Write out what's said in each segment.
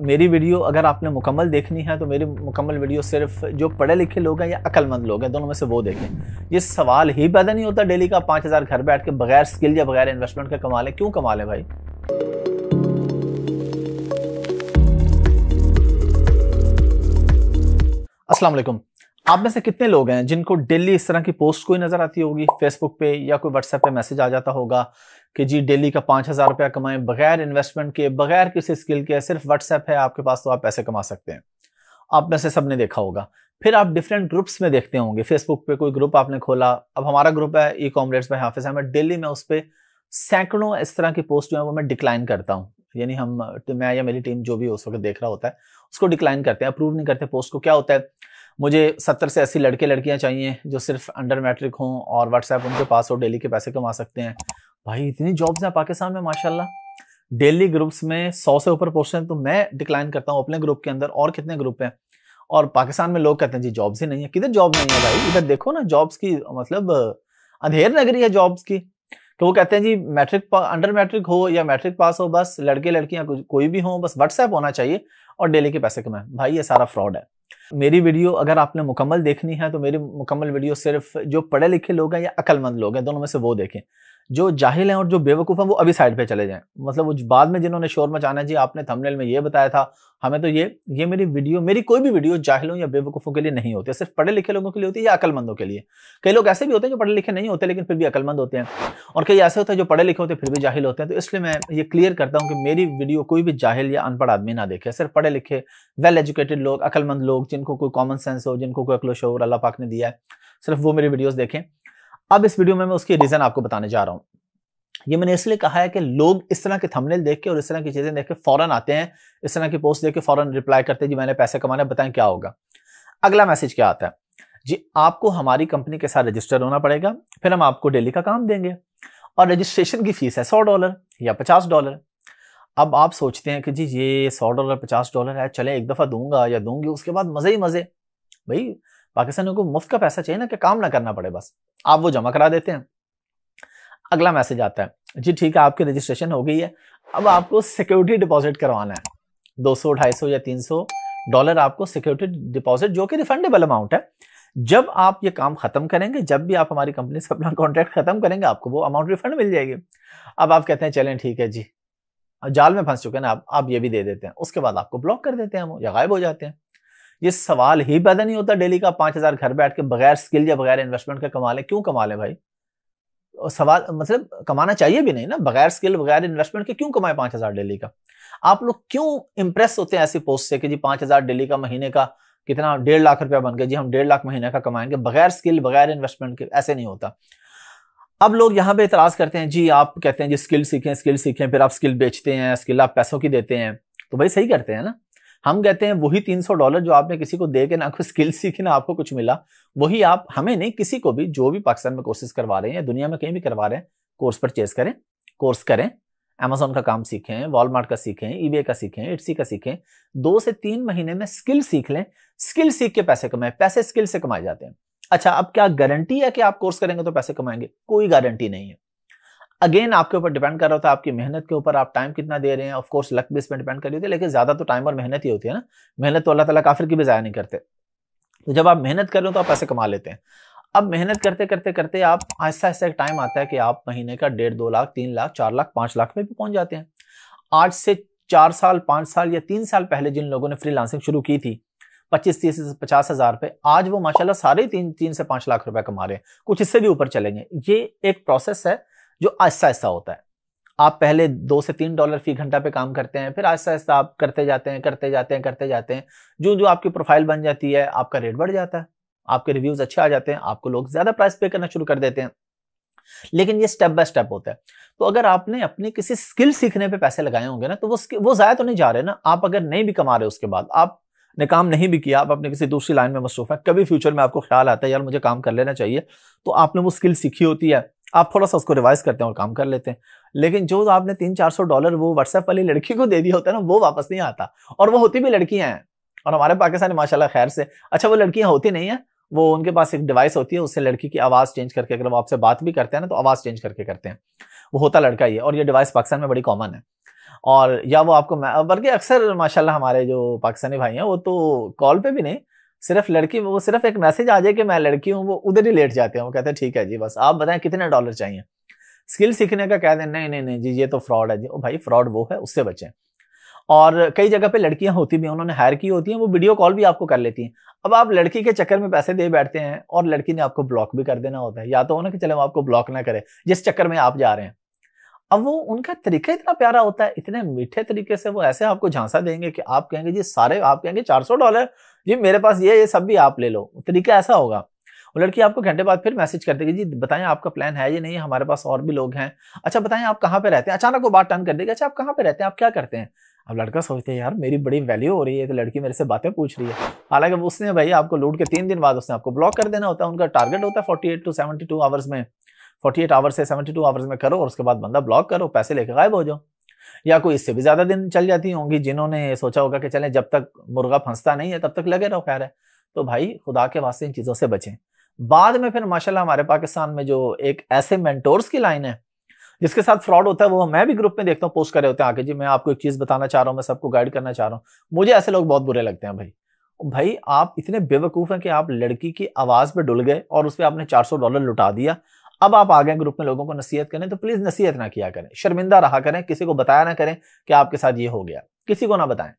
मेरी वीडियो अगर आपने मुकम्मल देखनी है तो मेरी मुकम्मल वीडियो सिर्फ जो पढ़े लिखे लोग हैं या अकलमंद लोग हैं दोनों में से वो देखें ये सवाल ही पैदा नहीं होता डेली का पाँच हज़ार घर बैठ के बगैर स्किल या बगैर इन्वेस्टमेंट का कमा लें क्यों कमा लें भाई असलम आप में से कितने लोग हैं जिनको डेली इस तरह की पोस्ट कोई नज़र आती होगी फेसबुक पे या कोई व्हाट्सएप पे मैसेज आ जाता होगा कि जी डेली का पाँच हज़ार रुपया कमाएं बगैर इन्वेस्टमेंट के बगैर किसी स्किल के सिर्फ व्हाट्सएप है आपके पास तो आप पैसे कमा सकते हैं आप में से सब ने देखा होगा फिर आप डिफरेंट ग्रुप्स में देखते होंगे फेसबुक पे कोई ग्रुप आपने खोला अब हमारा ग्रुप है ई कॉमरेट्स में हाफिज अहमद डेली में उस पर सैकड़ों इस तरह की पोस्ट जो है वो मैं डिक्लाइन करता हूँ यानी हम मैं या मेरी टीम जो भी उस वक्त देख रहा होता है उसको डिक्लाइन करते हैं अप्रूव नहीं करते पोस्ट को क्या होता है मुझे सत्तर से अस्सी लड़के लड़कियां चाहिए जो सिर्फ अंडर मैट्रिक हों और व्हाट्सएप उनके पास हो डेली के पैसे कमा सकते हैं भाई इतनी जॉब्स हैं पाकिस्तान में माशाल्लाह डेली ग्रुप्स में सौ से ऊपर पोस्ट हैं तो मैं डिक्लाइन करता हूँ अपने ग्रुप के अंदर और कितने ग्रुप हैं और पाकिस्तान में लोग कहते हैं जी जॉब्स ही नहीं है किधर जॉब नहीं है भाई इधर देखो ना जॉब्स की मतलब अंधेर नगरी है जॉब्स की तो वो कहते हैं जी मैट्रिक अंडर मैट्रिक हो या मैट्रिक पास हो बस लड़के लड़कियां कोई भी हो बस व्हाट्सएप होना चाहिए और डेली के पैसे कमाएं भाई ये सारा फ्रॉड है मेरी वीडियो अगर आपने मुकम्मल देखनी है तो मेरी मुकम्मल वीडियो सिर्फ जो पढ़े लिखे लोग हैं या अकलमंद लोग हैं दोनों में से वो देखें जो जाहिल हैं और जो बेवकूफ़ हैं वो अभी साइड पे चले जाएं मतलब वो बाद में जिन्होंने शोर मचाना जी आपने थंबनेल में ये बताया था हमें तो ये ये मेरी वीडियो मेरी कोई भी वीडियो जाहिलों या बेवकूफ़ों के लिए नहीं होती है सिर्फ पढ़े लिखे लोगों के लिए होती है या अकलमंदों के लिए कई लोग ऐसे भी होते हैं जो पढ़े लिखे नहीं होते लेकिन फिर भी अकलमंद होते हैं और कई ऐसे होते हैं जो पढ़े लिखे होते फिर भी जाहिल होते हैं तो इसलिए मैं ये क्लियर करता हूँ कि मेरी वीडियो कोई भी जाहिल या अनपढ़ आदमी ना देखे सिर्फ पढ़े लिखे वेल एजुकेटेड लोग अकलमंद लोग जिनको कोई कॉमन सेंस हो जिनको कोई अकलो शोर अल्लाह पाक ने दिया है सिर्फ वो मेरी वीडियोज़ देखें अब इस वीडियो में मैं उसकी रीजन आपको बताने जा रहा हूं ये मैंने इसलिए कहा है कि लोग इस तरह के थंबनेल देख के और इस तरह की चीजें देख के फौरन आते हैं इस तरह की पोस्ट देख के फौरन रिप्लाई करते हैं जी मैंने पैसे कमाने बताएं क्या होगा अगला मैसेज क्या आता है जी आपको हमारी कंपनी के साथ रजिस्टर होना पड़ेगा फिर हम आपको डेली का काम देंगे और रजिस्ट्रेशन की फीस है सौ डॉलर या पचास डॉलर अब आप सोचते हैं कि जी ये सौ डॉलर पचास डॉलर है चले एक दफ़ा दूंगा या दूंगी उसके बाद मज़े ही मज़े भाई पाकिस्तानियों को मुफ्त का पैसा चाहिए ना कि काम ना करना पड़े बस आप वो जमा करा देते हैं अगला मैसेज आता है जी ठीक है आपकी रजिस्ट्रेशन हो गई है अब आपको सिक्योरिटी डिपॉजिट करवाना है 200, 250 या 300 डॉलर आपको सिक्योरिटी डिपॉजिट जो कि रिफंडेबल अमाउंट है जब आप ये काम खत्म करेंगे जब भी आप हमारी कंपनी से अपना कॉन्ट्रैक्ट खत्म करेंगे आपको वो अमाउंट रिफंड मिल जाएगी अब आप कहते हैं चलें ठीक है जी जाल में फंस चुके हैं ना आप आप ये भी दे देते हैं उसके बाद आपको ब्लॉक कर देते हैं हम या गायब हो जाते हैं ये सवाल ही पैदा नहीं होता डेली का पांच हजार घर बैठ के बगैर स्किल या बगैर इन्वेस्टमेंट का कमा लें क्यों कमा लें भाई सवाल मतलब कमाना चाहिए भी नहीं ना बगैर स्किल बगैर इन्वेस्टमेंट के क्यों कमाए पांच हजार डेली का आप लोग क्यों इंप्रेस होते हैं ऐसी पोस्ट से कि जी पांच हजार डेली का महीने का कितना डेढ़ लाख रुपया बन गया जी हम डेढ़ लाख महीने का कमाएंगे बगैर स्किल बगैर इन्वेस्टमेंट के ऐसे नहीं होता अब लोग यहाँ पे इतराज करते हैं जी आप कहते हैं जी स्किल सीखें स्किल सीखें फिर आप स्किल बेचते हैं स्किल आप पैसों की देते हैं तो भाई सही करते हैं ना हम कहते हैं वही तीन सौ डॉलर जो आपने किसी को दे के ना कोई स्किल सीखे ना आपको कुछ मिला वही आप हमें नहीं किसी को भी जो भी पाकिस्तान में कोर्सेज करवा रहे हैं या दुनिया में कहीं भी करवा रहे हैं कोर्स परचेज करें कोर्स करें अमेजोन का काम सीखें वॉलमार्ट का सीखें ई का सीखें इट्सी का सीखें दो से तीन महीने में स्किल सीख लें स्किल सीख के पैसे कमाएं पैसे स्किल से कमाए जाते हैं अच्छा अब क्या गारंटी है कि आप कोर्स करेंगे तो पैसे कमाएंगे कोई गारंटी नहीं है अगेन आपके ऊपर डिपेंड कर रहा होता है आपकी मेहनत के ऊपर आप टाइम कितना दे रहे हैं ऑफकोर्स लक भी इसमें डिपेंड कर रही होती है लेकिन ज़्यादा तो टाइम और मेहनत ही होती है ना मेहनत तो अल्लाह ताला काफिर की भी ज़ाया नहीं करते तो जब आप मेहनत कर रहे हो तो आप पैसे कमा लेते हैं अब मेहनत करते करते करते आप ऐसा ऐसा एक टाइम आता है कि आप महीने का डेढ़ दो लाख तीन लाख चार लाख पांच लाख में भी पहुंच जाते हैं आज से चार साल पांच साल या तीन साल पहले जिन लोगों ने लांसिंग शुरू की थी पच्चीस तीस से पचास हजार पे आज वो माशाल्लाह सारे तीन तीन से पांच लाख रुपए कमा रहे हैं कुछ इससे भी ऊपर चलेंगे ये एक प्रोसेस है जो आहिस्ता आहिस्ता होता है आप पहले दो से तीन डॉलर फी घंटा पे काम करते हैं फिर आहिस्ता आहिस्ता आप करते जाते हैं करते जाते हैं करते जाते हैं जो जो आपकी प्रोफाइल बन जाती है आपका रेट बढ़ जाता है आपके रिव्यूज अच्छे आ जाते हैं आपको लोग ज्यादा प्राइस पे करना शुरू कर देते हैं लेकिन ये स्टेप बाय स्टेप होता है तो अगर आपने अपने किसी स्किल सीखने पे पैसे लगाए होंगे ना तो वो वो ज़ाया तो नहीं जा रहे ना आप अगर नहीं भी कमा रहे उसके बाद आपने काम नहीं भी किया आप अपने किसी दूसरी लाइन में मसरूफ है कभी फ्यूचर में आपको ख्याल आता है यार मुझे काम कर लेना चाहिए तो आपने वो स्किल सीखी होती है आप थोड़ा सा उसको रिवाइज करते हैं और काम कर लेते हैं लेकिन जो आपने तीन चार सौ डॉलर वो व्हाट्सएप वाली लड़की को दे दिया होता है ना वो वापस नहीं आता और वो होती भी लड़कियां हैं और हमारे पाकिस्तान माशाला खैर से अच्छा वो लड़कियां होती नहीं है वो उनके पास एक डिवाइस होती है उससे लड़की की आवाज़ चेंज करके अगर वो आपसे बात भी करते हैं ना तो आवाज़ चेंज करके करते हैं वो होता लड़का ही है और ये डिवाइस पाकिस्तान में बड़ी कॉमन है और या वो आपको बल्कि अक्सर माशाल्लाह हमारे जो पाकिस्तानी भाई हैं वो तो कॉल पे भी नहीं सिर्फ लड़की वो सिर्फ एक मैसेज आ जाए कि मैं लड़की हूँ वो उधर ही लेट जाते हैं वो कहते हैं ठीक है जी बस आप बताएं कितने डॉलर चाहिए स्किल सीखने का कह दें नहीं नहीं नहीं जी ये तो फ्रॉड है जी ओ भाई फ्रॉड वो है उससे बचें और कई जगह पे लड़कियां होती भी हैं उन्होंने हायर की होती हैं वो वीडियो कॉल भी आपको कर लेती हैं अब आप लड़की के चक्कर में पैसे दे बैठते हैं और लड़की ने आपको ब्लॉक भी कर देना होता है या तो हो ना कि चले वो आपको ब्लॉक ना करें जिस चक्कर में आप जा रहे हैं अब वो उनका तरीका इतना प्यारा होता है इतने मीठे तरीके से वो ऐसे आपको झांसा देंगे कि आप कहेंगे जी सारे आप कहेंगे चार सौ डॉलर जी मेरे पास ये ये सब भी आप ले लो तरीका ऐसा होगा वो लड़की आपको घंटे बाद फिर मैसेज कर देगी जी बताएं आपका प्लान है ये नहीं हमारे पास और भी लोग हैं अच्छा बताएं आप कहाँ पे रहते हैं अचानक वो बात टर्न कर देगी अच्छा आप कहाँ पे रहते हैं आप क्या करते हैं अब लड़का सोचते हैं यार मेरी बड़ी वैल्यू हो रही है तो लड़की मेरे से बातें पूछ रही है हालांकि उसने भाई आपको लूट के तीन दिन बाद उसने आपको ब्लॉक कर देना होता है उनका टारगेट होता है forty eight to seventy two hours में फोर्टी एट आवर्स से सेवेंटी टू आवर्स में करो और उसके बाद बंदा ब्लॉक करो पैसे लेके गायब हो जाओ या कोई इससे भी ज्यादा दिन चल जाती होंगी जिन्होंने सोचा होगा कि चले जब तक मुर्गा फंसता नहीं है तब तक लगे रहो खैर है तो भाई खुदा के वास्ते इन चीज़ों से बचें बाद में फिर माशाल्लाह हमारे पाकिस्तान में जो एक ऐसे मेंटोर्स की लाइन है जिसके साथ फ्रॉड होता है वो मैं भी ग्रुप में देखता हूँ पोस्ट करे होते हैं आके जी मैं आपको एक चीज़ बताना चाह रहा हूँ मैं सबको गाइड करना चाह रहा हूँ मुझे ऐसे लोग बहुत बुरे लगते हैं भाई भाई आप इतने बेवकूफ़ हैं कि आप लड़की की आवाज़ पर डुल गए और उस पर आपने सौ डॉलर लुटा दिया अब आप आ गए ग्रुप में लोगों को नसीहत करें तो प्लीज नसीहत ना किया करें शर्मिंदा रहा करें किसी को बताया ना करें कि आपके साथ ये हो गया किसी को ना बताएं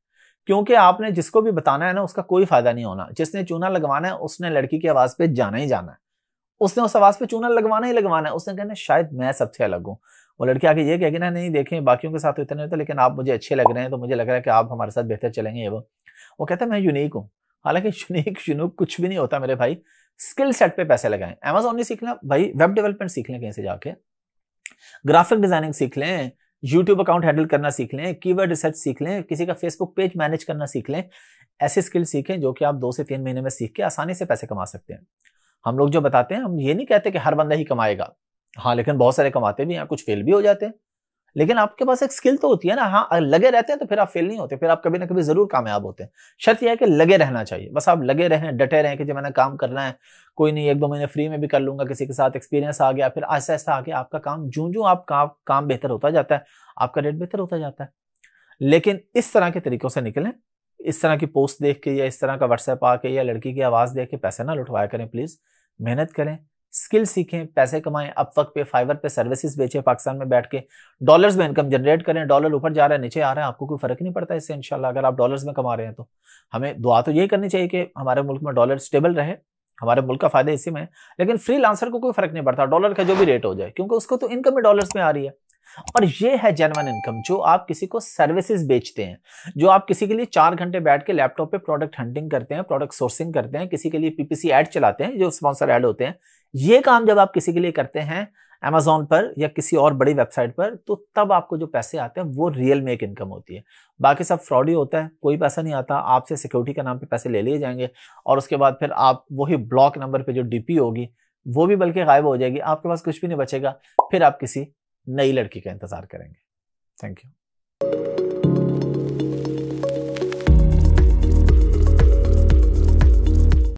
क्योंकि आपने जिसको भी बताना है ना उसका कोई फायदा नहीं होना जिसने चूना लगवाना है उसने लड़की की आवाज पे जाना ही जाना है उसने उस आवाज पे चूना लगवाना ही लगवाना है उसने कहना शायद मैं सबसे अलग हूँ वो लड़की आगे ये कहेगी ना नहीं देखें बाकियों के साथ तो इतने होते लेकिन आप मुझे अच्छे लग रहे हैं तो मुझे लग रहा है कि आप हमारे साथ बेहतर चलेंगे वो वो कहता है मैं यूनिक हूँ हालांकि यूनिक यूनिक कुछ भी नहीं होता मेरे भाई स्किल सेट पे पैसे लगाएं अमेजोन नहीं सीखना भाई वेब डेवलपमेंट सीख लें कहीं से जाके ग्राफिक डिजाइनिंग सीख लें यूट्यूब अकाउंट हैंडल करना सीख लें कीवर्ड रिसर्च सीख लें किसी का फेसबुक पेज मैनेज करना सीख लें ऐसे स्किल सीखें जो कि आप दो से तीन महीने में सीख के आसानी से पैसे कमा सकते हैं हम लोग जो बताते हैं हम ये नहीं कहते कि हर बंदा ही कमाएगा हाँ लेकिन बहुत सारे कमाते भी हैं कुछ फेल भी हो जाते हैं लेकिन आपके पास एक स्किल तो होती है ना हाँ लगे रहते हैं तो फिर आप फेल नहीं होते फिर आप कभी ना कभी जरूर कामयाब होते हैं शर्त यह है कि लगे रहना चाहिए बस आप लगे रहें डटे रहें कि जब मैंने काम करना है कोई नहीं एक दो महीने फ्री में भी कर लूंगा किसी के साथ एक्सपीरियंस आ गया फिर ऐसा आ गया आपका काम जू जू आप काम काम बेहतर होता जाता है आपका रेट बेहतर होता जाता है लेकिन इस तरह के तरीकों से निकलें इस तरह की पोस्ट देख के या इस तरह का व्हाट्सएप आके या लड़की की आवाज़ देख के पैसे ना लुटवाया करें प्लीज़ मेहनत करें स्किल सीखें पैसे कमाएं अब वक्त पे फाइवर पे सर्विसेज बेचें पाकिस्तान में बैठ के डॉलर्स में इनकम जनरेट करें डॉलर ऊपर जा रहा है नीचे आ रहा है आपको कोई फर्क नहीं पड़ता इससे इंशाल्लाह अगर आप डॉलर्स में कमा रहे हैं तो हमें दुआ तो यही करनी चाहिए कि हमारे मुल्क में डॉलर स्टेबल रहे हमारे मुल्क का फायदा इसी में है लेकिन फ्री को कोई फर्क नहीं पड़ता डॉलर का जो भी रेट हो जाए क्योंकि उसको तो इनकम ही डॉलर्स में आ रही है और ये है जेनवन इनकम जो आप किसी को सर्विसेज बेचते हैं जो आप किसी के लिए चार घंटे बैठ के लैपटॉप पे प्रोडक्ट हंटिंग करते हैं प्रोडक्ट सोर्सिंग करते हैं किसी के लिए पीपीसी एड चलाते हैं जो स्पॉन्सर एड होते हैं ये काम जब आप किसी के लिए करते हैं अमेजोन पर या किसी और बड़ी वेबसाइट पर तो तब आपको जो पैसे आते हैं वो रियल में एक इनकम होती है बाकी सब फ्रॉड ही होता है कोई पैसा नहीं आता आपसे सिक्योरिटी के नाम पे पैसे ले लिए जाएंगे और उसके बाद फिर आप वही ब्लॉक नंबर पे जो डीपी होगी वो भी बल्कि गायब हो जाएगी आपके पास कुछ भी नहीं बचेगा फिर आप किसी नई लड़की का इंतजार करेंगे थैंक यू